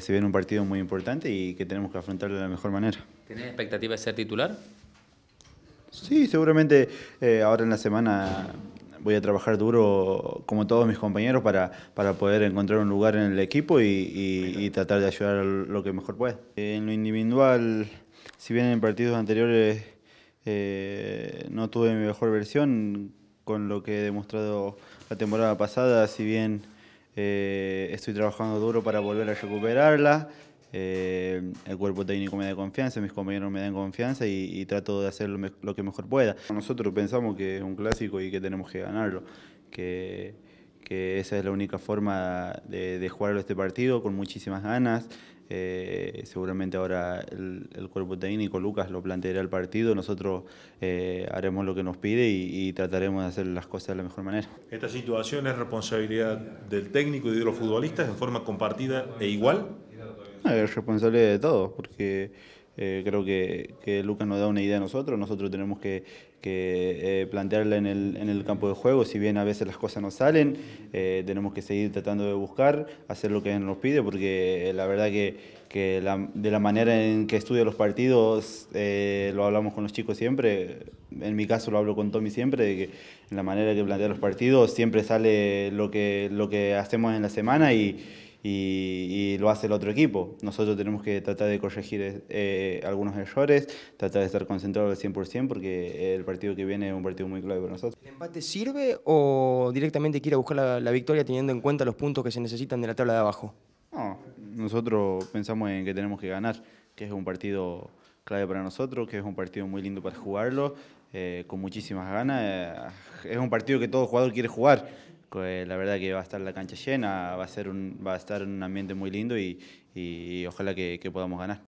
Se viene un partido muy importante y que tenemos que afrontarlo de la mejor manera. ¿Tienes expectativa de ser titular? Sí, seguramente eh, ahora en la semana voy a trabajar duro como todos mis compañeros para, para poder encontrar un lugar en el equipo y, tratar de ayudar lo que mejor pueda. En lo individual, si bien en partidos anteriores eh, no tuve mi mejor versión, con lo que he demostrado la temporada pasada, si bien... Eh, estoy trabajando duro para volver a recuperarla. Eh, el cuerpo técnico me da confianza, mis compañeros me dan confianza y, trato de hacer lo, que mejor pueda. Nosotros pensamos que es un clásico y que tenemos que ganarlo, que, esa es la única forma de, de jugarlo este partido con muchísimas ganas, eh, seguramente ahora el, cuerpo técnico, Lucas, lo planteará al partido. Nosotros eh, haremos lo que nos pide y, y, trataremos de hacer las cosas de la mejor manera. ¿Esta situación es responsabilidad del técnico y de los futbolistas en forma compartida e igual? Es responsable de todo, porque eh, creo que, Lucas nos da una idea a nosotros, nosotros tenemos que, eh, plantearla en el, campo de juego, si bien a veces las cosas no salen, eh, tenemos que seguir tratando de buscar, hacer lo que nos pide, porque la verdad que, de la manera en que estudia los partidos, lo hablamos con los chicos siempre, en mi caso lo hablo con Tommy siempre, de que en la manera que plantea los partidos siempre sale lo que, lo que hacemos en la semana y y, lo hace el otro equipo. Nosotros tenemos que tratar de corregir eh, algunos errores, tratar de estar concentrados al 100% porque el partido que viene es un partido muy clave para nosotros. ¿El empate sirve o directamente quiere buscar la, victoria teniendo en cuenta los puntos que se necesitan de la tabla de abajo? No, nosotros pensamos en que tenemos que ganar, que es un partido clave para nosotros, que es un partido muy lindo para jugarlo, eh, con muchísimas ganas. es un partido que todo jugador quiere jugar la verdad que va a estar la cancha llena, va a, ser un, va a estar un ambiente muy lindo y, ojalá que podamos ganar.